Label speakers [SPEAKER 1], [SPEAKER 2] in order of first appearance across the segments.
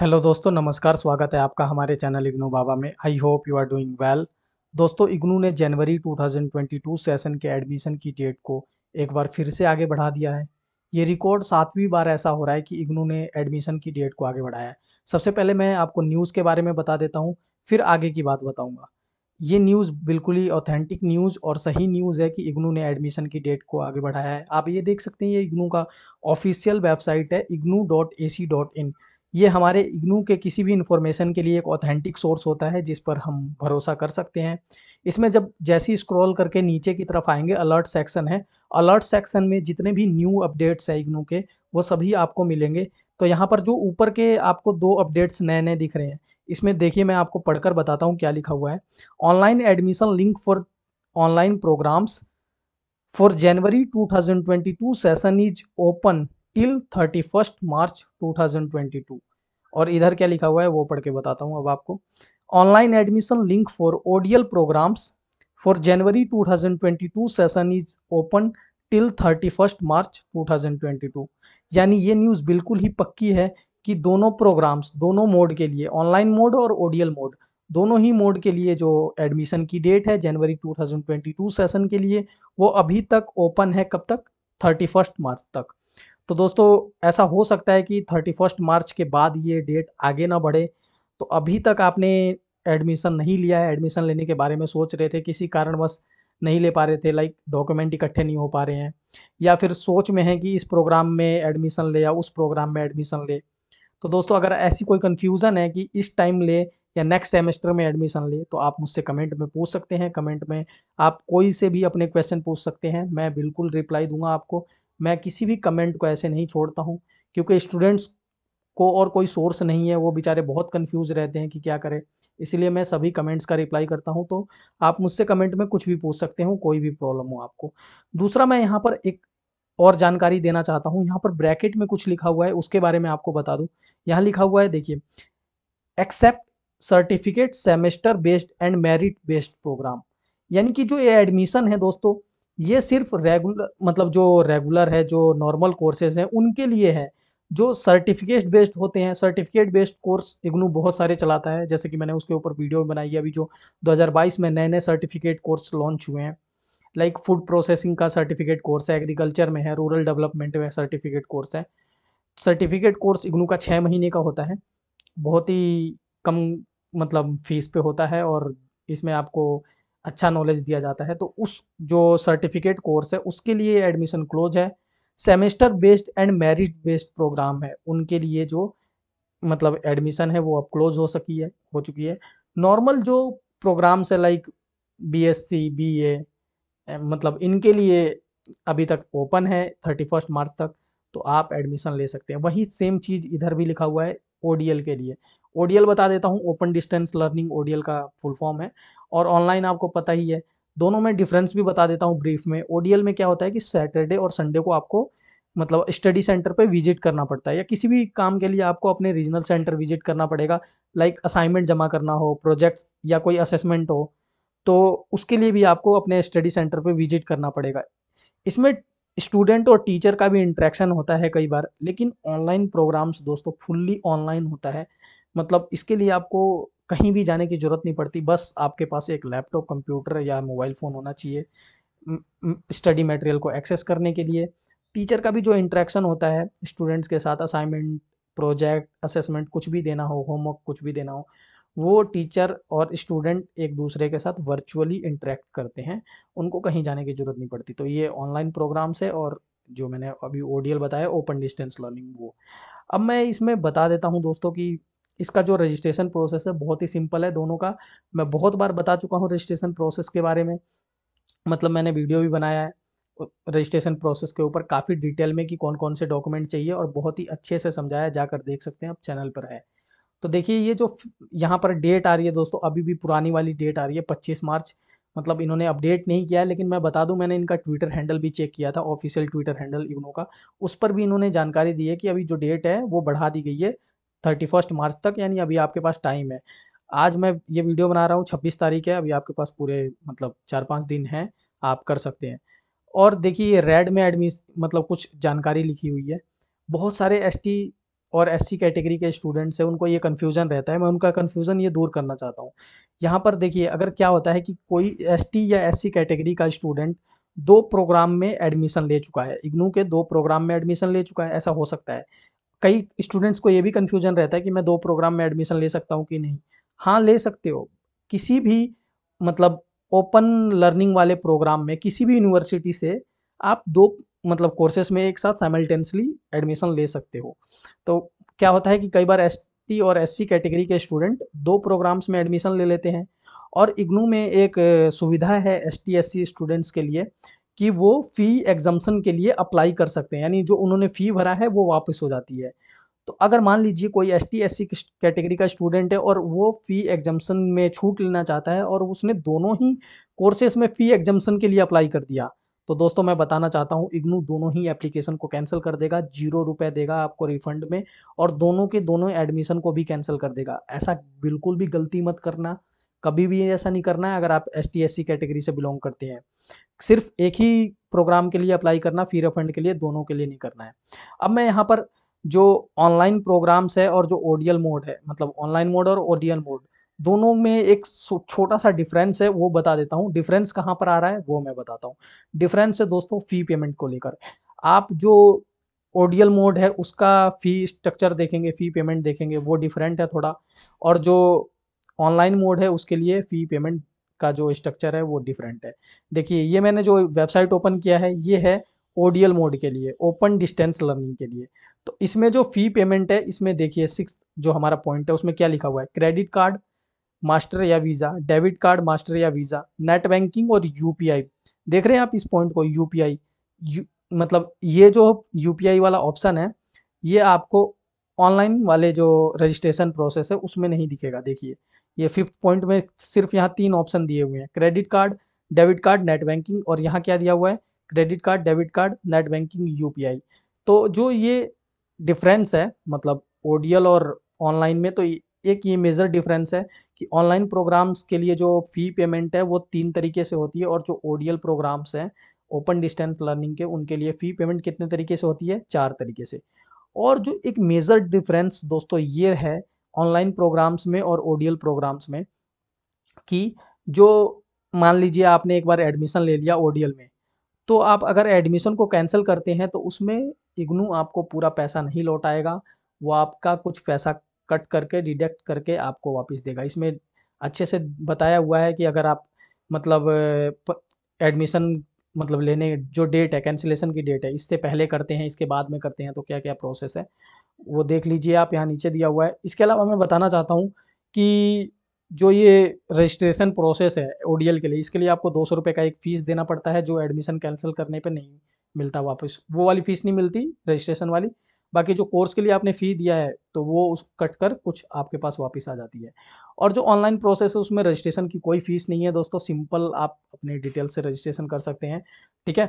[SPEAKER 1] hello दोस्तों नमस्कार स्वागत है आपका हमारे चैनल इग्नू बाबा में I hope you are doing well दोस्तों इग्नू ने जनवरी 2022 सेशन के एडमिशन की डेट को एक बार फिर से आगे बढ़ा दिया है ये रिकॉर्ड सातवीं बार ऐसा हो रहा है कि इग्नू ने एडमिशन की डेट को आगे बढ़ाया है सबसे पहले मैं आपको न्यूज़ के बारे में बता देता हूँ फिर आगे की बात बताऊँगा ये न्यूज़ बिल्कुल ही ऑथेंटिक न्यूज़ और सही न्यूज़ है कि इग्नू ने एडमिशन की डेट को आगे बढ़ाया है आप ये देख सकते हैं ये इग्नू का ऑफिशियल वेबसाइट है IGNOU dot A C dot in ये हमारे इग्नू के किसी भी इन्फॉर्मेशन के लिए एक ऑथेंटिक सोर्स होता है जिस पर हम भरोसा कर सकते हैं इसमें जब जैसी स्क्रॉल करके नीचे की तरफ आएंगे अलर्ट सेक्शन है अलर्ट सेक्शन में जितने भी न्यू अपडेट्स है इग्नू के वो सभी आपको मिलेंगे तो यहाँ पर जो ऊपर के आपको दो अपडेट्स नए नए दिख रहे हैं इसमें देखिए मैं आपको पढ़कर बताता हूँ क्या लिखा हुआ है online admission link for online programs for January 2022 session is open till thirty first March two thousand twenty two और इधर क्या लिखा हुआ है वो पढ़ के बताता हूँ अब आपको online admission link for ODL programs for January two session is open till first March two यानी ये न्यूज़ बिल्कुल ही पक्की है कि दोनों प्रोग्राम्स दोनों मोड के लिए ऑनलाइन मोड और ओडियल मोड दोनों ही मोड के लिए जो एडमिशन की डेट है जनवरी 2022 सेशन के लिए वो अभी तक ओपन है कब तक 31 मार्च तक तो दोस्तों ऐसा हो सकता है कि थर्टी फर्स्ट मार्च के बाद ये डेट आगे ना बढ़े तो अभी तक आपने एडमिशन नहीं लिया है एडमिशन लेने के बारे में सोच रहे थे किसी कारणवश नहीं ले पा रहे थे लाइक डॉक्यूमेंट इकट्ठे नहीं हो पा रहे हैं या फिर सोच में है कि इस प्रोग्राम में एडमिशन ले या उस प्रोग्राम में एडमिशन ले तो दोस्तों अगर ऐसी कोई कन्फ्यूज़न है कि इस टाइम ले या नेक्स्ट सेमेस्टर में एडमिशन ले तो आप मुझसे कमेंट में पूछ सकते हैं कमेंट में आप कोई से भी अपने क्वेश्चन पूछ सकते हैं मैं बिल्कुल रिप्लाई दूंगा आपको मैं किसी भी कमेंट को ऐसे नहीं छोड़ता हूँ क्योंकि स्टूडेंट्स को और कोई सोर्स नहीं है वो बेचारे बहुत कंफ्यूज रहते हैं कि क्या करें इसलिए मैं सभी कमेंट्स का रिप्लाई करता हूं तो आप मुझसे कमेंट में कुछ भी पूछ सकते हो कोई भी प्रॉब्लम हो आपको दूसरा मैं यहाँ पर एक और जानकारी देना चाहता हूँ यहाँ पर ब्रैकेट में कुछ लिखा हुआ है उसके बारे में आपको बता दूँ यहाँ लिखा हुआ है देखिए except certificate semester based and merit based program यानी कि जो ये एडमिशन है दोस्तों ये सिर्फ रेगुलर मतलब जो रेगुलर है जो नॉर्मल कोर्सेज हैं उनके लिए है जो सर्टिफिकेट बेस्ड होते हैं सर्टिफिकेट बेस्ड कोर्स इग्नू बहुत सारे चलाता है जैसे कि मैंने उसके ऊपर वीडियो बनाई है अभी जो 2022 में नए नए सर्टिफिकेट कोर्स लॉन्च हुए हैं लाइक फूड प्रोसेसिंग का सर्टिफिकेट कोर्स है एग्रीकल्चर में है रूरल डेवलपमेंट में सर्टिफिकेट कोर्स है सर्टिफिकेट कोर्स इग्नू का छः महीने का होता है बहुत ही कम मतलब फीस पे होता है और इसमें आपको अच्छा नॉलेज दिया जाता है तो उस जो सर्टिफिकेट कोर्स है उसके लिए एडमिशन क्लोज है semester based and merit based program है उनके लिए जो मतलब एडमिशन है वो अब क्लोज हो सकी है हो चुकी है नॉर्मल जो प्रोग्राम्स है like B S C B A मतलब इनके लिए अभी तक ओपन है थर्टी फर्स्ट मार्च तक तो आप एडमिशन ले सकते हैं वही सेम चीज़ इधर भी लिखा हुआ है ओडीएल के लिए ओडीएल बता देता हूँ ओपन डिस्टेंस लर्निंग ओडीएल का फुल फॉर्म है और ऑनलाइन आपको पता ही है दोनों में डिफरेंस भी बता देता हूँ ब्रीफ में ओडीएल में क्या होता है कि सैटरडे और संडे को आपको मतलब स्टडी सेंटर पे विजिट करना पड़ता है या किसी भी काम के लिए आपको अपने रीजनल सेंटर विजिट करना पड़ेगा लाइक असाइनमेंट जमा करना हो प्रोजेक्ट्स या कोई असेसमेंट हो तो उसके लिए भी आपको अपने स्टडी सेंटर पे विजिट करना पड़ेगा इसमें स्टूडेंट और टीचर का भी इंट्रैक्शन होता है कई बार लेकिन ऑनलाइन प्रोग्राम्स दोस्तों फुल्ली ऑनलाइन होता है मतलब इसके लिए आपको कहीं भी जाने की ज़रूरत नहीं पड़ती बस आपके पास एक लैपटॉप कंप्यूटर या मोबाइल फ़ोन होना चाहिए स्टडी मटेरियल को एक्सेस करने के लिए टीचर का भी जो इंट्रैक्शन होता है स्टूडेंट्स के साथ असाइनमेंट प्रोजेक्ट असेसमेंट कुछ भी देना हो होमवर्क कुछ भी देना हो वो टीचर और स्टूडेंट एक दूसरे के साथ वर्चुअली इंटरेक्ट करते हैं उनको कहीं जाने की ज़रूरत नहीं पड़ती तो ये ऑनलाइन प्रोग्राम्स है और जो मैंने अभी ओ बताया ओपन डिस्टेंस लर्निंग वो अब मैं इसमें बता देता हूँ दोस्तों कि इसका जो रजिस्ट्रेशन प्रोसेस है बहुत ही सिंपल है दोनों का मैं बहुत बार बता चुका हूँ रजिस्ट्रेशन प्रोसेस के बारे में मतलब मैंने वीडियो भी बनाया है रजिस्ट्रेशन प्रोसेस के ऊपर काफ़ी डिटेल में कि कौन कौन से डॉक्यूमेंट चाहिए और बहुत ही अच्छे से समझाया जाकर देख सकते हैं आप चैनल पर है तो देखिए ये जो यहाँ पर डेट आ रही है दोस्तों अभी भी पुरानी वाली डेट आ रही है पच्चीस मार्च मतलब इन्होंने अपडेट नहीं किया है लेकिन मैं बता दूं मैंने इनका ट्विटर हैंडल भी चेक किया था ऑफिशियल ट्विटर हैंडल इग्नो का उस पर भी इन्होंने जानकारी दी है कि अभी जो डेट है वो बढ़ा दी गई है थर्टी फर्स्ट मार्च तक यानी अभी आपके पास टाइम है आज मैं ये वीडियो बना रहा हूँ छब्बीस तारीख है अभी आपके पास पूरे मतलब चार पाँच दिन हैं आप कर सकते हैं और देखिए रेड में एडमिश मतलब कुछ जानकारी लिखी हुई है बहुत सारे एस और एस कैटेगरी के स्टूडेंट्स हैं उनको ये कन्फ्यूज़न रहता है मैं उनका कन्फ्यूज़न ये दूर करना चाहता हूँ यहाँ पर देखिए अगर क्या होता है कि कोई एस या एस कैटेगरी का स्टूडेंट दो प्रोग्राम में एडमिशन ले चुका है इग्नू के दो प्रोग्राम में एडमिशन ले चुका है ऐसा हो सकता है कई स्टूडेंट्स को ये भी कन्फ्यूजन रहता है कि मैं दो प्रोग्राम में एडमिशन ले सकता हूँ कि नहीं हाँ ले सकते हो किसी भी मतलब ओपन लर्निंग वाले प्रोग्राम में किसी भी यूनिवर्सिटी से आप दो मतलब कोर्सेस में एक साथ साइमल्टेनसली एडमिशन ले सकते हो तो क्या होता है कि कई बार एस और एस कैटेगरी के स्टूडेंट दो प्रोग्राम्स में एडमिशन ले लेते हैं और इग्नू में एक सुविधा है एस टी स्टूडेंट्स के लिए कि वो फ़ी एग्जम्सन के लिए अप्लाई कर सकते हैं यानी जो उन्होंने फ़ी भरा है वो वापस हो जाती है तो अगर मान लीजिए कोई S T S C category का स्टूडेंट है और वो फ़ी एग्जम्सन में छूट लेना चाहता है और उसने दोनों ही कोर्सेज में फ़ी एग्जम्सन के लिए अप्लाई कर दिया तो दोस्तों मैं बताना चाहता हूँ इग्नू दोनों ही एप्लीकेशन को कैंसिल कर देगा जीरो रुपये देगा आपको रिफंड में और दोनों के दोनों एडमिशन को भी कैंसिल कर देगा ऐसा बिल्कुल भी गलती मत करना कभी भी ऐसा नहीं करना है अगर आप S T S C category से बिलोंग करते हैं सिर्फ एक ही प्रोग्राम के लिए अप्लाई करना फी रिफंड के लिए दोनों के लिए नहीं करना है अब मैं यहाँ पर जो ऑनलाइन प्रोग्राम्स है और जो ओडियल मोड है मतलब ऑनलाइन मोड और ओडियल मोड दोनों में एक छोटा सा डिफरेंस है वो बता देता हूँ डिफरेंस कहाँ पर आ रहा है वो मैं बताता हूँ डिफरेंस है दोस्तों फ़ी पेमेंट को लेकर आप जो ओडियल मोड है उसका फ़ी स्ट्रक्चर देखेंगे फ़ी पेमेंट देखेंगे वो डिफरेंट है थोड़ा और जो ऑनलाइन मोड है उसके लिए फ़ी पेमेंट का जो स्ट्रक्चर है वो डिफरेंट है देखिए ये मैंने जो वेबसाइट ओपन किया है ये है ओडियल मोड के लिए ओपन डिस्टेंस लर्निंग के लिए तो इसमें जो फ़ी पेमेंट है इसमें देखिए सिक्स जो हमारा पॉइंट है उसमें क्या लिखा हुआ है क्रेडिट कार्ड मास्टर या वीज़ा डेबिट कार्ड मास्टर या वीज़ा नेट बैंकिंग और यू देख रहे हैं आप इस पॉइंट को यू मतलब ये जो यू वाला ऑप्शन है ये आपको ऑनलाइन वाले जो रजिस्ट्रेशन प्रोसेस है उसमें नहीं दिखेगा देखिए ये फिफ्थ पॉइंट में सिर्फ यहाँ तीन ऑप्शन दिए हुए हैं credit card debit card net banking और यहाँ क्या दिया हुआ है credit card debit card net banking यू तो जो ये डिफरेंस है मतलब ओडियल और ऑनलाइन में तो एक ये मेजर डिफरेंस है कि ऑनलाइन प्रोग्राम्स के लिए जो फी पेमेंट है वो तीन तरीके से होती है और जो ओडियल प्रोग्राम्स हैं ओपन डिस्टेंस लर्निंग के उनके लिए फ़ी पेमेंट कितने तरीके से होती है चार तरीके से और जो एक मेजर डिफरेंस दोस्तों ये है ऑनलाइन प्रोग्राम्स में और ओडियल प्रोग्राम्स में कि जो मान लीजिए आपने एक बार एडमिशन ले लिया ओडियल में तो आप अगर एडमिशन को कैंसिल करते हैं तो उसमें इग्नू आपको पूरा पैसा नहीं लौटाएगा वो आपका कुछ पैसा कट करके डिडक्ट करके आपको वापस देगा इसमें अच्छे से बताया हुआ है कि अगर आप मतलब एडमिशन मतलब लेने जो डेट है कैंसिलेशन की डेट है इससे पहले करते हैं इसके बाद में करते हैं तो क्या क्या प्रोसेस है वो देख लीजिए आप यहाँ नीचे दिया हुआ है इसके अलावा मैं बताना चाहता हूँ कि जो ये रजिस्ट्रेशन प्रोसेस है ओ के लिए इसके लिए आपको दो सौ रुपये का एक फ़ीस देना पड़ता है जो एडमिशन कैंसिल करने पे नहीं मिलता वापस वो वाली फ़ीस नहीं मिलती रजिस्ट्रेशन वाली बाकी जो कोर्स के लिए आपने फ़ी दिया है तो वो उस कट कर कुछ आपके पास वापस आ जाती है और जो ऑनलाइन प्रोसेस है उसमें रजिस्ट्रेशन की कोई फ़ीस नहीं है दोस्तों सिंपल आप अपने डिटेल से रजिस्ट्रेशन कर सकते हैं ठीक है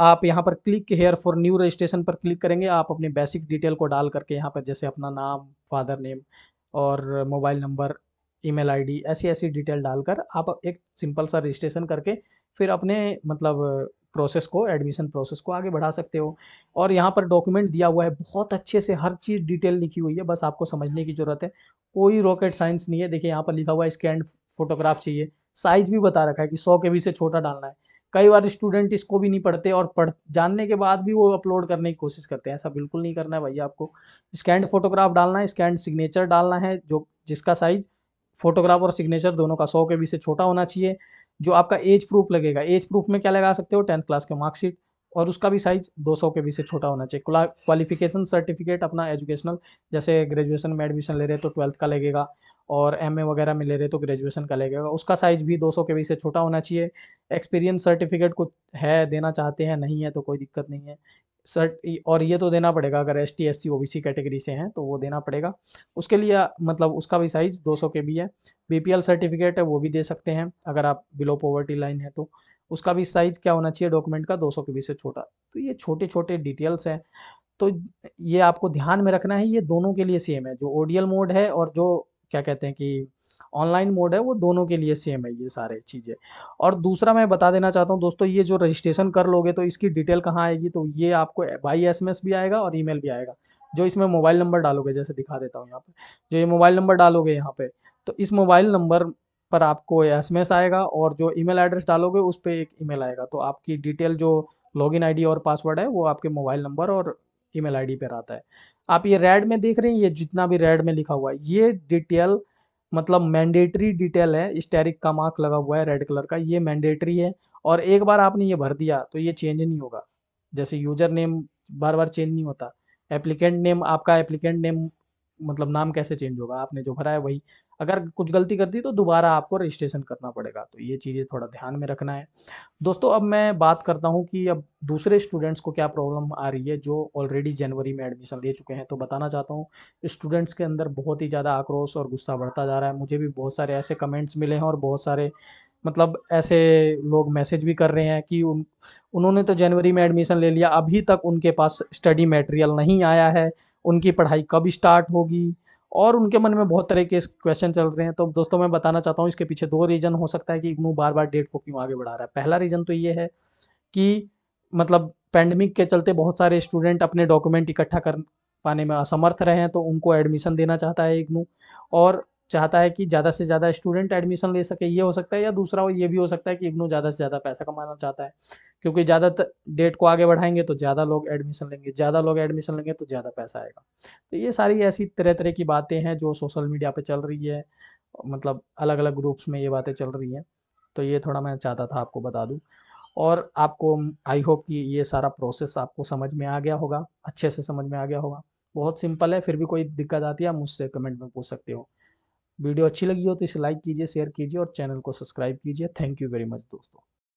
[SPEAKER 1] आप यहाँ पर click here for new registration पर क्लिक करेंगे आप अपने बेसिक डिटेल को डाल करके यहाँ पर जैसे अपना नाम फादर नेम और मोबाइल नंबर ईमेल आईडी ऐसी ऐसी डिटेल डालकर आप एक सिंपल सा रजिस्ट्रेशन करके फिर अपने मतलब प्रोसेस को एडमिशन प्रोसेस को आगे बढ़ा सकते हो और यहाँ पर डॉक्यूमेंट दिया हुआ है बहुत अच्छे से हर चीज़ डिटेल लिखी हुई है बस आपको समझने की ज़रूरत है कोई रॉकेट साइंस नहीं है देखिए यहाँ पर लिखा हुआ है स्कैंड फोटोग्राफ चाहिए साइज भी बता रखा है कि सौ के से छोटा डालना है कई बार स्टूडेंट इसको भी नहीं पढ़ते और पढ़ जानने के बाद भी वो अपलोड करने की कोशिश करते हैं ऐसा बिल्कुल नहीं करना है भैया आपको स्कैंड फोटोग्राफ डालना है स्कैंड सिग्नेचर डालना है जो जिसका साइज फोटोग्राफ और सिग्नेचर दोनों का सौ के बीच से छोटा होना चाहिए जो आपका एज प्रूफ लगेगा एज प्रूफ में क्या लगा सकते हो टेंथ क्लास के मार्कशीट और उसका भी साइज दो सौ के बीच से छोटा होना चाहिए क्वालिफिकेशन सर्टिफिकेट अपना एजुकेशनल जैसे ग्रेजुएशन में एडमिशन ले रहे हैं तो ट्वेल्थ का लगेगा और एम वगैरह में ले रहे तो ग्रेजुएशन का लेगा उसका साइज़ भी 200 के बीच से छोटा होना चाहिए एक्सपीरियंस सर्टिफिकेट कुछ है देना चाहते हैं नहीं है तो कोई दिक्कत नहीं है सर्ट और ये तो देना पड़ेगा अगर S T S C O B C category से हैं तो वो देना पड़ेगा उसके लिए मतलब उसका भी साइज़ 200 के बी है बी पी एल सर्टिफिकेट है वो भी दे सकते हैं अगर आप बिलो पॉवर्टी लाइन है तो उसका भी साइज़ क्या होना चाहिए डॉक्यूमेंट का सौ के बी से छोटा तो ये छोटे छोटे डिटेल्स हैं तो ये आपको ध्यान में रखना है ये दोनों के लिए सेम है जो ओडियल मोड है और जो क्या कहते हैं कि ऑनलाइन मोड है वो दोनों के लिए सेम है ये सारे चीज़ें और दूसरा मैं बता देना चाहता हूँ दोस्तों ये जो रजिस्ट्रेशन कर लोगे तो इसकी डिटेल कहाँ आएगी तो ये आपको बाई एस भी आएगा और मेल भी आएगा जो इसमें मोबाइल नंबर डालोगे जैसे दिखा देता हूँ यहाँ पर जो ये मोबाइल नंबर डालोगे यहाँ पर तो इस मोबाइल नंबर पर आपको एस आएगा और जो मेल एड्रेस डालोगे उस पर एक मेल आएगा तो आपकी डिटेल जो लॉगिन आईडी और पासवर्ड है वो आपके मोबाइल नंबर और ईमेल आईडी पर आता है आप ये रेड में देख रहे हैं ये जितना भी रेड में लिखा हुआ है ये डिटेल मतलब मैंडेटरी डिटेल है स्टेरिक का मार्क लगा हुआ है रेड कलर का ये मैंडेटरी है और एक बार आपने ये भर दिया तो ये चेंज नहीं होगा जैसे यूजर नेम बार बार चेंज नहीं होता एप्लीकेंट नेम आपका एप्लीकेंट नेम मतलब नाम कैसे चेंज होगा आपने जो भरा है वही अगर कुछ गलती कर दी तो दोबारा आपको रजिस्ट्रेशन करना पड़ेगा तो ये चीज़ें थोड़ा ध्यान में रखना है दोस्तों अब मैं बात करता हूँ कि अब दूसरे स्टूडेंट्स को क्या प्रॉब्लम आ रही है जो ऑलरेडी जनवरी में एडमिशन ले चुके हैं तो बताना चाहता हूँ स्टूडेंट्स के अंदर बहुत ही ज़्यादा आक्रोश और गुस्सा बढ़ता जा रहा है मुझे भी बहुत सारे ऐसे कमेंट्स मिले हैं और बहुत सारे मतलब ऐसे लोग मैसेज भी कर रहे हैं कि उन उन्होंने तो जनवरी में एडमिशन ले लिया अभी तक उनके पास स्टडी मटेरियल नहीं आया है उनकी पढ़ाई कब स्टार्ट होगी और उनके मन में बहुत तरह के क्वेश्चन चल रहे हैं तो दोस्तों मैं बताना चाहता हूँ इसके पीछे दो रीज़न हो सकता है कि इग्नू बार बार डेट को क्यों आगे बढ़ा रहा है पहला रीज़न तो ये है कि मतलब पैंडमिक के चलते बहुत सारे स्टूडेंट अपने डॉक्यूमेंट इकट्ठा कर पाने में असमर्थ रहे हैं तो उनको एडमिशन देना चाहता है इग्नू और चाहता है कि ज़्यादा से ज़्यादा स्टूडेंट एडमिशन ले सके ये हो सकता है या दूसरा ये भी हो सकता है कि इग्नू ज़्यादा से ज़्यादा पैसा कमाना चाहता है क्योंकि ज़्यादा डेट को आगे बढ़ाएंगे तो ज़्यादा लोग एडमिशन लेंगे ज़्यादा लोग एडमिशन लेंगे तो ज़्यादा पैसा आएगा तो ये सारी ऐसी तरह तरह की बातें हैं जो सोशल मीडिया पे चल रही है मतलब अलग अलग ग्रुप्स में ये बातें चल रही हैं तो ये थोड़ा मैं चाहता था आपको बता दूँ और आपको आई होप कि ये सारा प्रोसेस आपको समझ में आ गया होगा अच्छे से समझ में आ गया होगा बहुत सिंपल है फिर भी कोई दिक्कत आती है आप मुझसे कमेंट में पूछ सकते हो वीडियो अच्छी लगी हो तो इसे लाइक कीजिए शेयर कीजिए और चैनल को सब्सक्राइब कीजिए थैंक यू वेरी मच दोस्तों